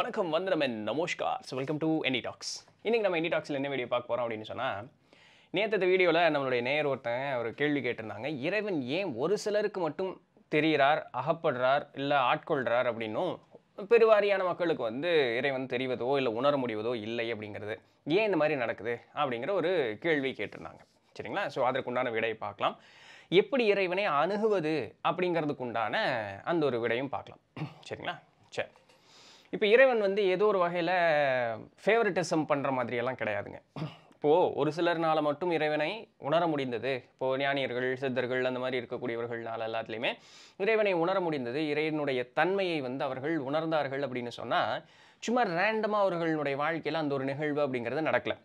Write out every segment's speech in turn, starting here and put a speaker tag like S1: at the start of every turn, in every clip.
S1: வணக்கம் வந்தனமன் நமஸ்கார் so welcome to any talks இன்றைக்கி நம்ம எனி டாக்ஸில் என்ன வீடியோ பார்க்க போகிறோம் அப்படின்னு சொன்னால் நேற்று வீடியோவில் நம்மளுடைய நேயர் ஒருத்தன் ஒரு கேள்வி கேட்டிருந்தாங்க இறைவன் ஏன் ஒரு சிலருக்கு மட்டும் தெரிகிறார் அகப்படுறார் இல்லை ஆட்கொள்கிறார் அப்படின்னும் பெருவாரியான மக்களுக்கு வந்து இறைவன் தெரிவதோ இல்லை உணர முடிவதோ இல்லை அப்படிங்கிறது ஏன் இந்த மாதிரி நடக்குது அப்படிங்கிற ஒரு கேள்வி கேட்டிருந்தாங்க சரிங்களா ஸோ அதற்குண்டான விடையை பார்க்கலாம் எப்படி இறைவனை அணுகுவது அப்படிங்கிறதுக்குண்டான அந்த ஒரு விடையும் பார்க்கலாம் சரிங்களா சரி இப்போ இறைவன் வந்து ஏதோ ஒரு வகையில் ஃபேவரட்டிசம் பண்ணுற மாதிரியெல்லாம் கிடையாதுங்க இப்போது ஒரு சிலர்னால் மட்டும் இறைவனை உணர முடிந்தது இப்போது ஞானியர்கள் சித்தர்கள் அந்த மாதிரி இருக்கக்கூடியவர்கள்னால எல்லாத்துலேயுமே இறைவனை உணர முடிந்தது இறைவனுடைய தன்மையை வந்து அவர்கள் உணர்ந்தார்கள் அப்படின்னு சொன்னால் சும்மா ரேண்டமாக அவர்களுடைய வாழ்க்கையில் அந்த ஒரு நிகழ்வு அப்படிங்கிறது நடக்கலை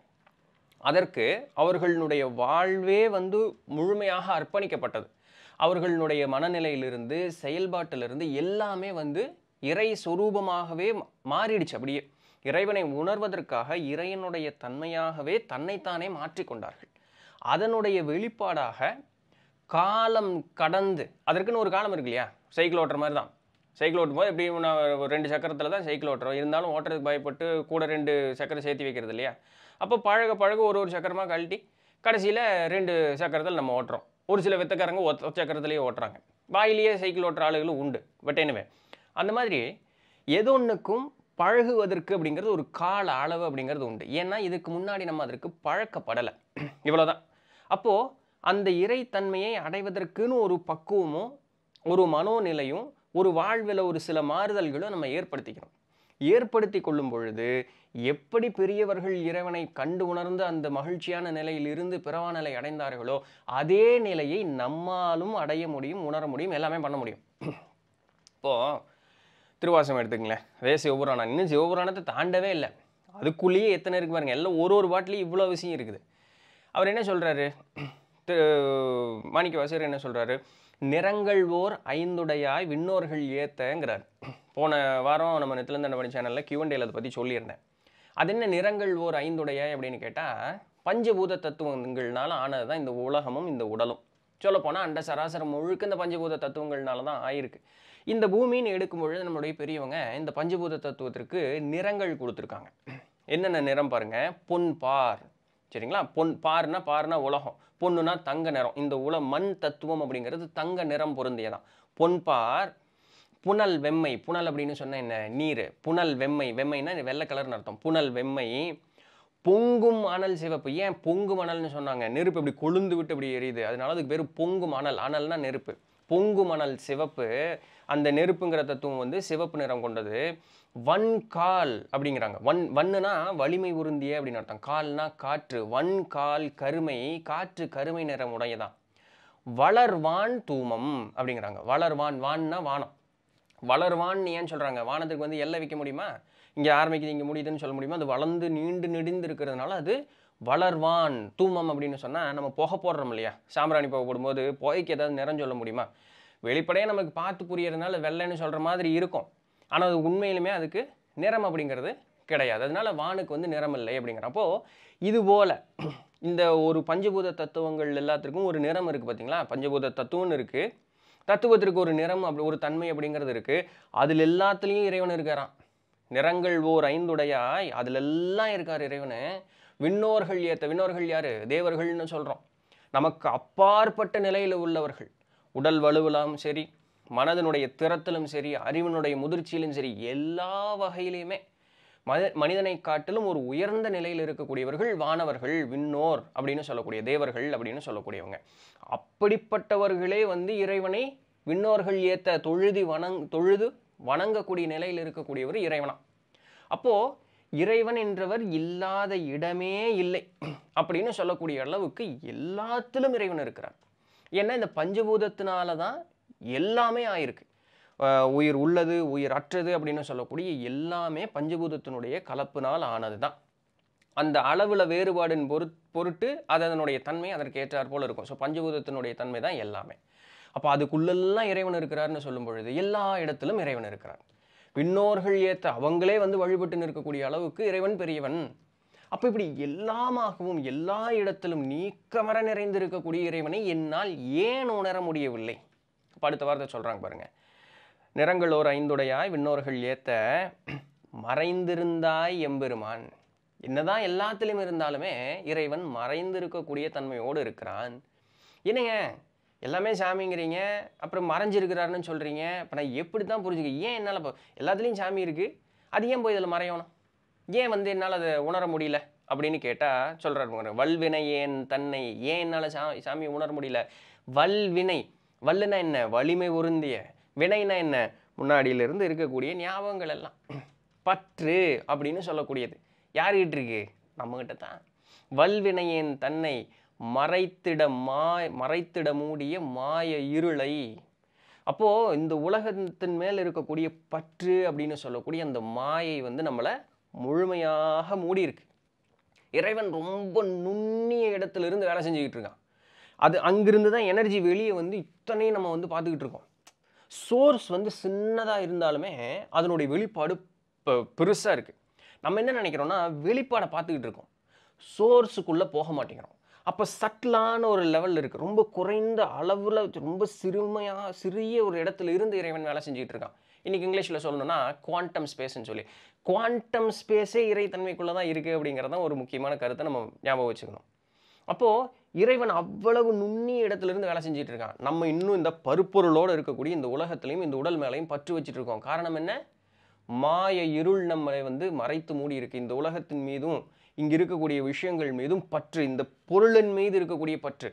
S1: அதற்கு அவர்களுடைய வாழ்வே வந்து முழுமையாக அர்ப்பணிக்கப்பட்டது அவர்களுடைய மனநிலையிலிருந்து செயல்பாட்டிலிருந்து எல்லாமே வந்து இறை சுரூபமாகவே மாறிடுச்சு அப்படியே இறைவனை உணர்வதற்காக இறையனுடைய தன்மையாகவே தன்னைத்தானே மாற்றிக்கொண்டார்கள் அதனுடைய வெளிப்பாடாக காலம் கடந்து அதற்குன்னு ஒரு காலம் இருக்கு இல்லையா சைக்கிள் ஓட்டுற மாதிரி தான் சைக்கிள் ஓட்டும் போது எப்படி நான் ரெண்டு சக்கரத்தில் தான் சைக்கிள் ஓட்டுறோம் இருந்தாலும் ஓட்டுறதுக்கு பயப்பட்டு கூட ரெண்டு சக்கரம் சேர்த்து வைக்கிறது இல்லையா அப்போ பழக பழக ஒரு ஒரு சக்கரமாக கழட்டி கடைசியில் ரெண்டு சக்கரத்தில் நம்ம ஓட்டுறோம் ஒரு சில வித்தக்காரங்க ஒத்த சக்கரத்துலேயே ஓட்டுறாங்க வாயிலேயே சைக்கிள் ஓட்டுற ஆளுகளும் உண்டு பட் எனவே அந்த மாதிரி எது ஒன்றுக்கும் பழகுவதற்கு அப்படிங்கிறது ஒரு கால அளவு அப்படிங்கிறது உண்டு ஏன்னா இதுக்கு முன்னாடி நம்ம அதற்கு பழக்கப்படலை இவ்வளோதான் அப்போது அந்த இறைத்தன்மையை அடைவதற்குன்னு ஒரு பக்குவமும் ஒரு மனோநிலையும் ஒரு வாழ்வில் ஒரு சில மாறுதல்களும் நம்ம ஏற்படுத்திக்கணும் ஏற்படுத்தி கொள்ளும் பொழுது எப்படி பெரியவர்கள் இறைவனை கண்டு உணர்ந்து அந்த மகிழ்ச்சியான நிலையில் இருந்து பிறவா அடைந்தார்களோ அதே நிலையை நம்மாலும் அடைய முடியும் உணர முடியும் எல்லாமே பண்ண முடியும் இப்போது திருவாசகம் எடுத்துக்கங்களேன் அதே சிவபுராணம் இன்னும் சிவபுராணத்தை தாண்டவே இல்லை அதுக்குள்ளேயே எத்தனை இருக்குது பாருங்கள் எல்லாம் ஒரு ஒரு பாட்டிலையும் இவ்வளோ விஷயம் இருக்குது அவர் என்ன சொல்கிறாரு திரு மாணிக்க வாசகர் என்ன சொல்கிறாரு நிறங்கள் ஓர் ஐந்துடையாய் விண்ணோர்கள் ஏத்தங்கிறார் போன வாரம் நம்ம நெத்திலந்தண்ட மணி சேனலில் கியூண்டேல அதை பற்றி சொல்லியிருந்தேன் அது என்ன நிறங்கள் ஓர் ஐந்துடையாய் அப்படின்னு கேட்டால் பஞ்சபூத தத்துவங்கள்னால ஆனது தான் இந்த உலகமும் இந்த உடலும் சொல்லப்போனால் அண்ட சராசரம் முழுக்க இந்த பஞ்சபூத தத்துவங்கள்னால தான் ஆயிருக்கு இந்த பூமின்னு எடுக்கும் பொழுது நம்மளுடைய பெரியவங்க இந்த பஞ்சபூத தத்துவத்திற்கு நிறங்கள் கொடுத்துருக்காங்க என்னென்ன நிறம் பாருங்கள் பொன் பார் சரிங்களா பொன் பார்னா பார்னா உலகம் பொண்ணுனா தங்க நிறம் இந்த உல மண் தத்துவம் அப்படிங்கிறது தங்க நிறம் பொருந்தியதான் பொன் பார் புனல் வெம்மை புனல் அப்படின்னு சொன்ன என்ன நீர் புனல் வெம்மை வெம்மைனா வெள்ளை கலர்னு அர்த்தம் புனல் வெம்மை பொங்கும் அனல் சிவப்பு ஏன் பொங்கும் அனல்னு சொன்னாங்க நெருப்பு இப்படி கொழுந்து விட்டு இப்படி எரியுது அதனால அதுக்கு பேர் பொங்கும் அனல் அனல்னா நெருப்பு பொங்கு மணல் சிவப்பு அந்த நெருப்புங்கிற தத்துவம் வந்து சிவப்பு நிறம் கொண்டது வன் கால் அப்படிங்கிறாங்க வன் வண்ணுனா வலிமை உருந்திய அப்படின்னு அர்த்தம் கால்னா காற்று வன் கால் கருமை காற்று கருமை நிறம் உடையதான் வளர்வான் தூமம் அப்படிங்கிறாங்க வளர்வான் வான்னா வானம் வளர்வான் ஏன்னு சொல்கிறாங்க வானத்துக்கு வந்து எல்லை வைக்க முடியுமா இங்கே ஆரம்பிக்குது இங்கே முடியுதுன்னு சொல்ல முடியுமா அது வளர்ந்து நீண்டு நெடிந்து இருக்கிறதுனால அது வளர்வான் தூமம் அப்படின்னு சொன்னால் நம்ம புகை போடுறோம் இல்லையா சாம்பிராணி புகை போடும்போது புகைக்கு ஏதாவது நிறம் சொல்ல முடியுமா வெளிப்படையாக நமக்கு பார்த்து புரியறதுனால வெள்ளைன்னு சொல்கிற மாதிரி இருக்கும் ஆனால் அது உண்மையிலுமே அதுக்கு நிறம் அப்படிங்கிறது கிடையாது அதனால வானுக்கு வந்து நிறம் இல்லை அப்படிங்கிறப்போ இது போல் இந்த ஒரு பஞ்சபூத தத்துவங்கள் எல்லாத்துக்கும் ஒரு நிறம் இருக்குது பார்த்தீங்களா பஞ்சபூத தத்துவம்னு இருக்குது தத்துவத்திற்கு ஒரு நிறம் அப்படி ஒரு தன்மை அப்படிங்கிறது இருக்குது அதில் எல்லாத்துலேயும் இறைவன் இருக்காரான் நிறங்கள் ஓர் ஐந்துடையாய் அதில் எல்லாம் இருக்கார் இறைவனு விண்ணோர்கள் ஏற்ற விண்ணோர்கள் யார் தேவர்கள்னு சொல்கிறோம் நமக்கு அப்பாற்பட்ட நிலையில் உள்ளவர்கள் உடல் வலுவலாம் சரி மனதனுடைய திறத்திலும் சரி அறிவினுடைய முதிர்ச்சியிலும் சரி எல்லா வகையிலையுமே மத மனிதனை காட்டிலும் ஒரு உயர்ந்த நிலையில் இருக்கக்கூடியவர்கள் வானவர்கள் விண்ணோர் அப்படின்னு சொல்லக்கூடிய தேவர்கள் அப்படின்னு சொல்லக்கூடியவங்க அப்படிப்பட்டவர்களே வந்து இறைவனை விண்ணோர்கள் ஏற்ற தொழுதி வணங் தொழுது வணங்கக்கூடிய நிலையில் இருக்கக்கூடியவர் இறைவனா அப்போது இறைவன் என்றவர் இல்லாத இடமே இல்லை அப்படின்னு சொல்லக்கூடிய அளவுக்கு எல்லாத்திலும் இறைவன் இருக்கிறார் ஏன்னா இந்த பஞ்சபூதத்தினால தான் எல்லாமே ஆயிருக்கு உயிர் உள்ளது உயிர் அற்றது அப்படின்னு சொல்லக்கூடிய எல்லாமே பஞ்சபூதத்தினுடைய கலப்பினால் ஆனது தான் அந்த அளவில் வேறுபாடின் பொறு பொருட்டு அது அதனுடைய தன்மை அதற்கு ஏற்றாற் போல் இருக்கும் ஸோ பஞ்சபூதத்தினுடைய தன்மை தான் எல்லாமே அப்போ அதுக்குள்ளெல்லாம் இறைவன் இருக்கிறார்னு சொல்லும் பொழுது எல்லா இடத்திலும் இறைவன் இருக்கிறார் பின்னோர்கள் ஏற்ற அவங்களே வந்து வழிபட்டு நிற்கக்கூடிய அளவுக்கு இறைவன் பெரியவன் அப்போ இப்படி எல்லாமாகவும் எல்லா இடத்திலும் நீக்கமர நிறைந்திருக்கக்கூடிய இறைவனை என்னால் ஏன் உணர முடியவில்லை அடுத்த வார்த்தை சொல்கிறாங்க பாருங்கள் நிறங்கள் ஓர் ஐந்துடையாய் விண்ணோர்கள் ஏத்த மறைந்திருந்தாய் எம்பெருமான் என்னதான் எல்லாத்திலும் இருந்தாலுமே இறைவன் மறைந்திருக்கக்கூடிய தன்மையோடு இருக்கிறான் என்னங்க எல்லாமே சாமிங்கிறீங்க அப்புறம் மறைஞ்சிருக்கிறாருன்னு சொல்கிறீங்க இப்போ நான் எப்படி தான் புரிஞ்சுக்க ஏன் என்னால் இப்போ எல்லாத்துலேயும் சாமி இருக்குது அது ஏன் போய் இதில் மறையணும் ஏன் வந்து என்னால் அதை உணர முடியல அப்படின்னு கேட்டால் சொல்கிறாரு வல்வினை ஏன் தன்னை ஏன் என்னால் சா சாமியை உணர முடியல வல்வினை வல்லுனா என்ன வலிமை உருந்திய வினைனா என்ன முன்னாடியிலிருந்து இருக்கக்கூடிய ஞாபகங்கள் எல்லாம் பற்று அப்படின்னு சொல்லக்கூடியது யார்கிட்ட இருக்கு நம்மகிட்ட தான் வல்வினையேன் தன்னை மறைத்திட மாய் மறைத்திட மூடிய மாய இருளை அப்போது இந்த உலகத்தின் மேல் இருக்கக்கூடிய பற்று அப்படின்னு சொல்லக்கூடிய அந்த மாயை வந்து நம்மளை முழுமையாக மூடி இருக்கு இறைவன் ரொம்ப நுண்ணிய இடத்துல இருந்து வேலை செஞ்சுக்கிட்டு இருக்கான் அது அங்கிருந்து தான் எனர்ஜி வெளியே வந்து இத்தனையும் நம்ம வந்து பார்த்துக்கிட்டு இருக்கோம் சோர்ஸ் வந்து சின்னதாக இருந்தாலுமே அதனுடைய வெளிப்பாடு பெருசாக இருக்குது நம்ம என்ன நினைக்கிறோன்னா வெளிப்பாடை பார்த்துக்கிட்டு இருக்கோம் சோர்ஸுக்குள்ளே போக மாட்டேங்கிறோம் அப்போ சட்டிலான ஒரு லெவலில் இருக்குது ரொம்ப குறைந்த அளவில் ரொம்ப சிறுமையாக சிறிய ஒரு இடத்துல இருந்து இறைவன் வேலை செஞ்சுக்கிட்டு இருக்கான் இன்றைக்கி இங்கிலீஷில் சொல்லணும்னா குவாண்டம் ஸ்பேஸ்ன்னு சொல்லி குவாண்டம் ஸ்பேஸே இறைத்தன்மைக்குள்ளே தான் இருக்குது அப்படிங்கிறதான் ஒரு முக்கியமான கருத்தை நம்ம ஞாபகம் வச்சுக்கணும் அப்போது இறைவன் அவ்வளவு நுண்ணிய இடத்துலேருந்து வேலை செஞ்சிகிட்டு இருக்கான் நம்ம இன்னும் இந்த பருப்பொருளோடு இருக்கக்கூடிய இந்த உலகத்துலையும் இந்த உடல் மேலையும் பற்று வச்சுட்டு இருக்கோம் காரணம் என்ன மாய இருள் நம்மளை வந்து மறைத்து மூடி இருக்கு இந்த உலகத்தின் மீதும் இங்கே இருக்கக்கூடிய விஷயங்கள் மீதும் பற்று இந்த பொருளின் மீது இருக்கக்கூடிய பற்று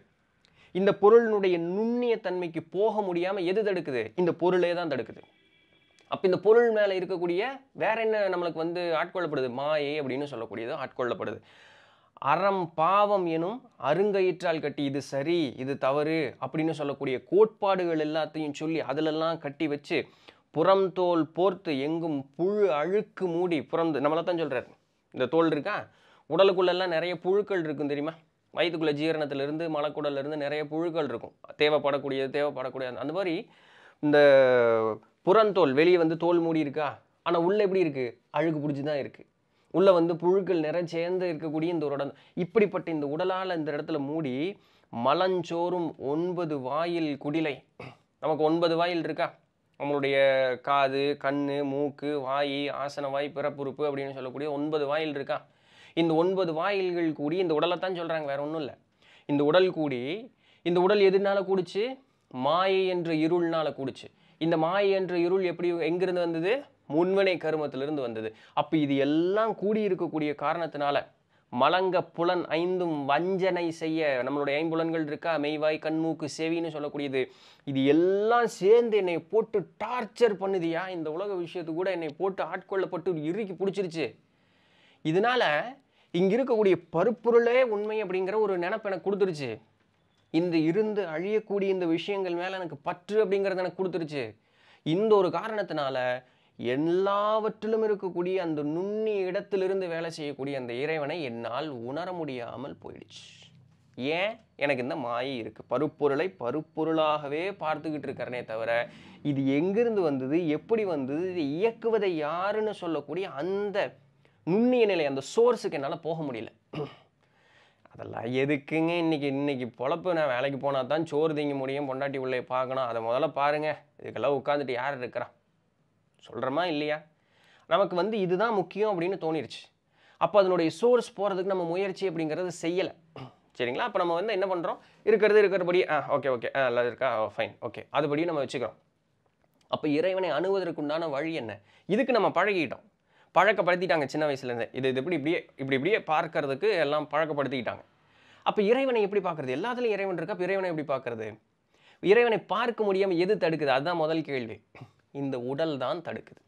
S1: இந்த பொருளினுடைய நுண்ணிய தன்மைக்கு போக முடியாமல் எது தடுக்குது இந்த பொருளே தான் தடுக்குது அப்போ இந்த பொருள் மேலே இருக்கக்கூடிய வேற என்ன நம்மளுக்கு வந்து ஆட்கொள்ளப்படுது மாயை அப்படின்னு சொல்லக்கூடியது ஆட்கொள்ளப்படுது அறம் பாவம் எனும் அருங்கயிற்றால் கட்டி இது சரி இது தவறு அப்படின்னு சொல்லக்கூடிய கோட்பாடுகள் எல்லாத்தையும் சொல்லி அதிலெல்லாம் கட்டி வச்சு தோல் போர்த்து எங்கும் புழு அழுக்கு மூடி புறம் நம்மளை தான் சொல்கிறார் இந்த தோல் இருக்கா உடலுக்குள்ளெல்லாம் நிறைய புழுக்கள் இருக்கும் தெரியுமா வயிற்றுக்குள்ளே ஜீரணத்திலிருந்து மலக்குடல்லேருந்து நிறைய புழுக்கள் இருக்கும் தேவைப்படக்கூடியது தேவைப்படக்கூடியது அந்த மாதிரி இந்த புறந்தோல் வெளியே வந்து தோல் மூடி இருக்கா ஆனால் உள்ளே எப்படி இருக்குது அழுகு பிடிச்சி தான் இருக்குது உள்ளே வந்து புழுக்கள் நிறைய சேர்ந்து இருக்கக்கூடிய இந்த ஒரு உடல் இப்படிப்பட்ட இந்த உடலால் இந்த இடத்துல மூடி மலஞ்சோறும் ஒன்பது வாயில் குடிலை நமக்கு ஒன்பது வாயில் இருக்கா நம்மளுடைய காது கண் மூக்கு வாய் ஆசன வாய் பிறப்புறுப்பு அப்படின்னு சொல்லக்கூடிய ஒன்பது வாயில் இருக்கா இந்த ஒன்பது வாயில்கள் கூடி இந்த உடலை தான் சொல்கிறாங்க வேற ஒன்றும் இல்லை இந்த உடல் கூடி இந்த உடல் எதுனால கூடிச்சு மாயை என்ற இருள்னால கூடிச்சு இந்த மாயை என்ற இருள் எப்படி எங்கிருந்து வந்தது முன்வனை கருமத்திலிருந்து வந்தது அப்போ இது எல்லாம் கூடி இருக்கக்கூடிய காரணத்தினால மலங்க புலன் ஐந்தும் வஞ்சனை செய்ய நம்மளுடைய ஐம்புலன்கள் இருக்கா மெய்வாய் கண்மூக்கு செவின்னு சொல்லக்கூடியது இது எல்லாம் சேர்ந்து என்னை போட்டு டார்ச்சர் பண்ணுதியா இந்த உலக விஷயத்து கூட என்னை போட்டு ஆட்கொள்ளப்பட்டு இறுக்கி பிடிச்சிருச்சு இதனால இங்கே இருக்கக்கூடிய பருப்பொருளே உண்மை அப்படிங்கிற ஒரு நினப்பு எனக்கு கொடுத்துருச்சு இந்த இருந்து அழியக்கூடிய இந்த விஷயங்கள் மேலே எனக்கு பற்று அப்படிங்கிறது எனக்கு கொடுத்துருச்சு இந்த ஒரு காரணத்தினால எல்லாவற்றிலும் இருக்கக்கூடிய அந்த நுண்ணி இடத்திலிருந்து வேலை செய்யக்கூடிய அந்த இறைவனை என்னால் உணர முடியாமல் போயிடுச்சு ஏன் எனக்கு இந்த மாயை இருக்குது பருப்பொருளை பருப்பொருளாகவே பார்த்துக்கிட்டு இருக்கிறனே தவிர இது எங்கிருந்து வந்தது எப்படி வந்தது இது இயக்குவதை யாருன்னு சொல்லக்கூடிய அந்த நுண்ணிய நிலை அந்த சோர்ஸுக்கு என்னால் போக முடியல அதெல்லாம் எதுக்குங்க இன்றைக்கி இன்றைக்கி பொழப்பு நான் வேலைக்கு போனால் தான் சோறு தீங்க முடியும் பொண்டாட்டி உள்ளே பார்க்கணும் அதை முதல்ல பாருங்கள் இதுக்கெல்லாம் உட்காந்துட்டு யார் இருக்கிறான் சொல்கிறோமா இல்லையா நமக்கு வந்து இதுதான் முக்கியம் அப்படின்னு தோணிடுச்சு அப்போ அதனுடைய சோர்ஸ் போகிறதுக்கு நம்ம முயற்சி அப்படிங்கிறது செய்யலை சரிங்களா அப்போ நம்ம வந்து என்ன பண்ணுறோம் இருக்கிறது இருக்கிறபடி ஆ ஓகே ஓகே ஆ நல்லா இருக்கா ஃபைன் ஓகே அதுபடியும் நம்ம வச்சுக்கிறோம் அப்போ இறைவனை அணுவதற்குண்டான வழி என்ன இதுக்கு நம்ம பழகிட்டோம் பழக்கப்படுத்திட்டாங்க சின்ன வயசுலேருந்து இது இது இப்படி இப்படியே இப்படி இப்படியே பார்க்கறதுக்கு எல்லாம் பழக்கப்படுத்திக்கிட்டாங்க அப்போ இறைவனை எப்படி பார்க்குறது எல்லாத்துலேயும் இறைவன் இருக்கா இறைவனை எப்படி பார்க்குறது இறைவனை பார்க்க முடியாமல் எது தடுக்குது அதுதான் முதல் கேள்வி இந்த உடல் தான் தடுக்குது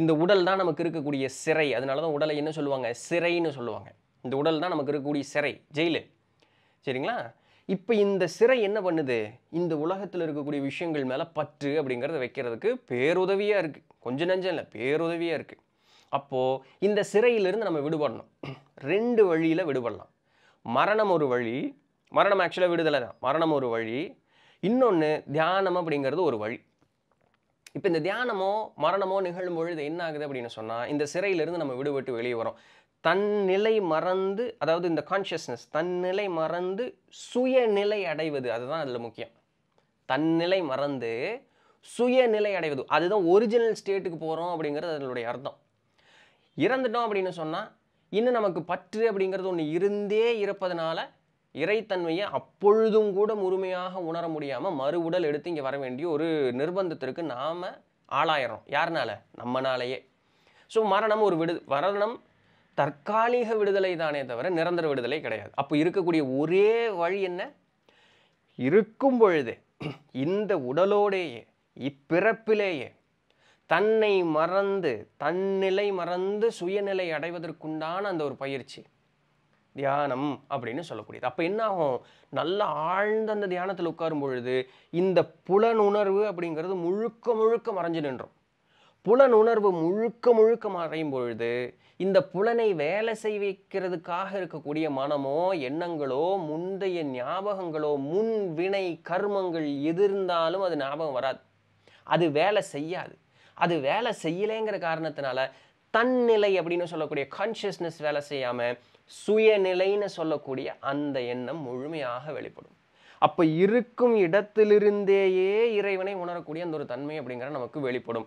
S1: இந்த உடல் தான் நமக்கு இருக்கக்கூடிய சிறை அதனால தான் உடலை என்ன சொல்லுவாங்க சிறைன்னு சொல்லுவாங்க இந்த உடல் தான் நமக்கு இருக்கக்கூடிய சிறை ஜெயிலு சரிங்களா இப்போ இந்த சிறை என்ன பண்ணுது இந்த உலகத்தில் இருக்கக்கூடிய விஷயங்கள் மேலே பற்று அப்படிங்கிறத வைக்கிறதுக்கு பேருதவியாக இருக்குது கொஞ்சம் நஞ்சம் இல்லை பேருதவியாக இருக்குது அப்போது இந்த சிறையிலிருந்து நம்ம விடுபடணும் ரெண்டு வழியில் விடுபடலாம் மரணம் ஒரு வழி மரணம் ஆக்சுவலாக விடுதலை தான் மரணம் ஒரு வழி இன்னொன்று தியானம் அப்படிங்கிறது ஒரு வழி இப்போ இந்த தியானமோ மரணமோ நிகழும் பொழுது என்ன ஆகுது அப்படின்னு சொன்னால் இந்த சிறையிலிருந்து நம்ம விடுபட்டு வெளியே வரோம் தன்னிலை மறந்து அதாவது இந்த கான்ஷியஸ்னஸ் தன்னிலை மறந்து சுயநிலை அடைவது அதுதான் அதில் முக்கியம் தன்னிலை மறந்து சுயநிலை அடைவது அதுதான் ஒரிஜினல் ஸ்டேட்டுக்கு போகிறோம் அப்படிங்கிறது அதனுடைய அர்த்தம் இறந்துட்டோம் அப்படின்னு சொன்னால் இன்னும் நமக்கு பற்று அப்படிங்கிறது ஒன்று இருந்தே இருப்பதனால இறைத்தன்மையை அப்பொழுதும் கூட முழுமையாக உணர முடியாமல் மறு உடல் எடுத்து இங்கே வர வேண்டிய ஒரு நிர்பந்தத்திற்கு நாம் ஆளாயிரம் யாருனால நம்மனாலேயே ஸோ மரணம் ஒரு விடு மரணம் தற்காலிக விடுதலை தானே தவிர நிரந்தர விடுதலை கிடையாது அப்போ இருக்கக்கூடிய ஒரே வழி என்ன இருக்கும் பொழுது இந்த உடலோடேயே இப்பிறப்பிலேயே தன்னை மறந்து தன்னிலை மறந்து சுயநிலை அடைவதற்குண்டான அந்த ஒரு பயிற்சி தியானம் அப்படின்னு சொல்லக்கூடியது அப்போ என்ன ஆகும் நல்ல ஆழ்ந்த அந்த தியானத்தில் உட்காரும் பொழுது இந்த புலனுணர்வு அப்படிங்கிறது முழுக்க முழுக்க மறைஞ்சு நின்றோம் புலனுணர்வு முழுக்க முழுக்க மறையும் பொழுது இந்த புலனை வேலை செய் வைக்கிறதுக்காக இருக்கக்கூடிய மனமோ எண்ணங்களோ முந்தைய ஞாபகங்களோ முன் வினை கர்மங்கள் எதிர்ந்தாலும் அது ஞாபகம் வராது அது வேலை செய்யாது அது வேலை செய்யலைங்கிற காரணத்தினால தன்னிலை அப்படின்னு சொல்லக்கூடிய கான்சியஸ்னஸ் வேலை செய்யாமல் சுயநிலைன்னு சொல்லக்கூடிய அந்த எண்ணம் முழுமையாக வெளிப்படும் அப்போ இருக்கும் இடத்திலிருந்தேயே இறைவனை உணரக்கூடிய அந்த ஒரு தன்மை அப்படிங்கிற நமக்கு வெளிப்படும்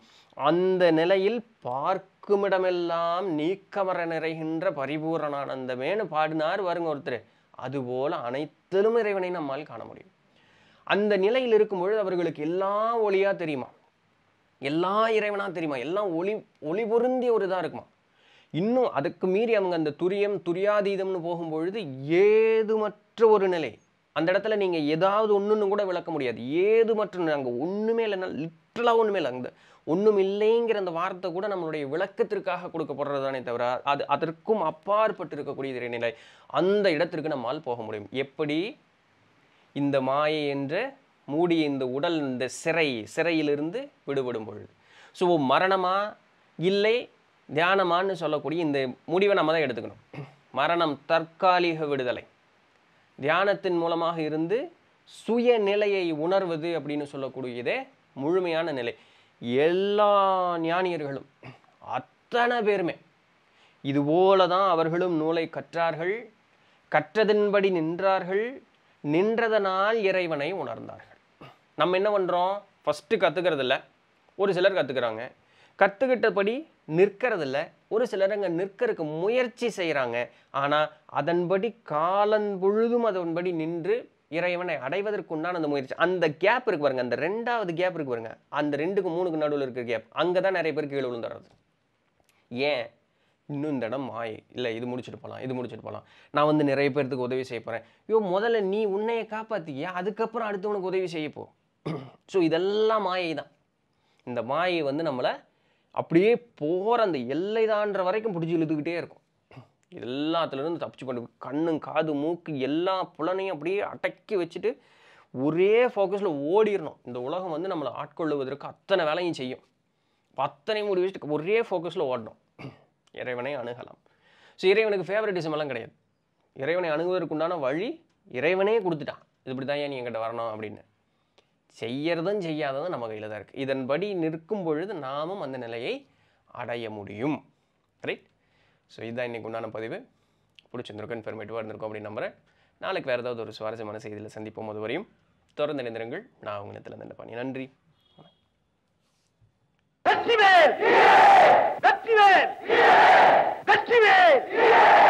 S1: அந்த நிலையில் பார்க்கும் இடமெல்லாம் நீக்கமர நிறைகின்ற பரிபூரணானந்தமேனு பாடினார் வருங்க ஒருத்தர் அதுபோல் அனைத்திலும் இறைவனை நம்மால் காண முடியும் அந்த நிலையில் இருக்கும் பொழுது அவர்களுக்கு எல்லா ஒளியாக தெரியுமா எல்லா இறைவனாக தெரியுமா எல்லாம் ஒளி ஒளி பொருந்திய ஒரு இதாக இருக்குமா இன்னும் அதுக்கு மீறி அவங்க அந்த துரியம் துரியாதீதம்னு போகும்பொழுது ஏதுமற்ற ஒரு நிலை அந்த இடத்துல நீங்கள் ஏதாவது ஒன்றுன்னு கூட விளக்க முடியாது ஏது மற்றும் அங்கே ஒன்றுமே இல்லைன்னா லிட்டலாக ஒன்றுமே இல்லை அந்த ஒன்றும் இல்லைங்கிற அந்த வார்த்தை கூட நம்மளுடைய விளக்கத்திற்காக கொடுக்கப்படுறது தானே தவிர அது அதற்கும் அப்பாற்பட்டு இருக்கக்கூடிய நிலை அந்த இடத்திற்கு நம்மால் போக முடியும் எப்படி இந்த மாயை என்ற மூடிய இந்த உடல் இந்த சிறை சிறையிலிருந்து விடுபடும் பொழுது ஸோ மரணமா இல்லை தியானமான்னு சொல்லக்கூடிய இந்த முடிவை நம்ம தான் எடுத்துக்கணும் மரணம் தற்காலிக விடுதலை தியானத்தின் மூலமாக இருந்து சுய நிலையை உணர்வது அப்படின்னு சொல்லக்கூடியதே முழுமையான நிலை எல்லா ஞானியர்களும் அத்தனை பேருமே இதுபோல தான் அவர்களும் நூலை கற்றார்கள் கற்றதின்படி நின்றார்கள் நின்றதனால் இறைவனை உணர்ந்தார்கள் நம்ம என்ன பண்ணுறோம் ஃபஸ்ட்டு கற்றுக்கிறதில்ல ஒரு சிலர் கற்றுக்கிறாங்க கற்றுக்கிட்டபடி நிற்கிறதில்ல ஒரு சிலர் அங்கே நிற்கிறதுக்கு முயற்சி செய்கிறாங்க ஆனால் அதன்படி காலம்பொழுதும் அதன்படி நின்று இறைவனை அடைவதற்குண்டான அந்த முயற்சி அந்த கேப் இருக்கு பாருங்க அந்த ரெண்டாவது கேப் இருக்கு பாருங்க அந்த ரெண்டுக்கு மூணுக்கு நடுவில் இருக்கிற கேப் அங்கே தான் நிறைய பேர் கீழே விழுந்துடுறது ஏன் இன்னும் இந்த இடம் மாயை இல்லை இது முடிச்சுட்டு போகலாம் இது முடிச்சுட்டு போகலாம் நான் வந்து நிறைய பேர்த்துக்கு உதவி செய்ய போகிறேன் ஐயோ முதல்ல நீ உன்னையை காப்பாற்றிக்கியா அதுக்கப்புறம் அடுத்தவனுக்கு உதவி செய்யப்போ ஸோ இதெல்லாம் மாயை தான் இந்த மாயை வந்து நம்மளை அப்படியே போகிற அந்த எல்லை தான்ற வரைக்கும் பிடிச்சி இழுத்துக்கிட்டே இருக்கும் எல்லாத்துலேருந்து தப்பிச்சு கொண்டு கண்ணும் காது மூக்கு எல்லா புலனையும் அப்படியே அடக்கி வச்சுட்டு ஒரே ஃபோக்கஸில் ஓடிடணும் இந்த உலகம் வந்து நம்மளை ஆட்கொள்ளுவதற்கு அத்தனை வேலையும் செய்யும் அத்தனை முடிவு வச்சுட்டு ஒரே ஃபோக்கஸில் ஓடணும் இறைவனை அணுகலாம் ஸோ இறைவனுக்கு ஃபேவரட்டிசம் எல்லாம் கிடையாது இறைவனை அணுகுவதற்குண்டான வழி இறைவனே கொடுத்துட்டான் இது இப்படி தான் ஏன் நீ என்கிட்ட வரணும் அப்படின்னு செய்யறதும் செய்யாததும் நம்ம கையில் தான் இருக்குது இதன்படி நிற்கும் பொழுது நாமும் அந்த நிலையை அடைய முடியும் ரைட் ஸோ இதுதான் இன்றைக்கு உண்டான பதிவு பிடிச்சிருந்திருக்கும் இன்ஃபர்மேட்டிவாக இருந்திருக்கும் அப்படின்னு நம்புகிறேன் நாளைக்கு வேறு ஏதாவது ஒரு சுவாரஸ்யமான செய்தியில் சந்திப்போம் அதுவரையும் வரையும் தொடர்ந்து நான் உங்கள் இடத்துல இருந்த பண்ணி நன்றி வெற்றிவேல் வெற்றி Yes!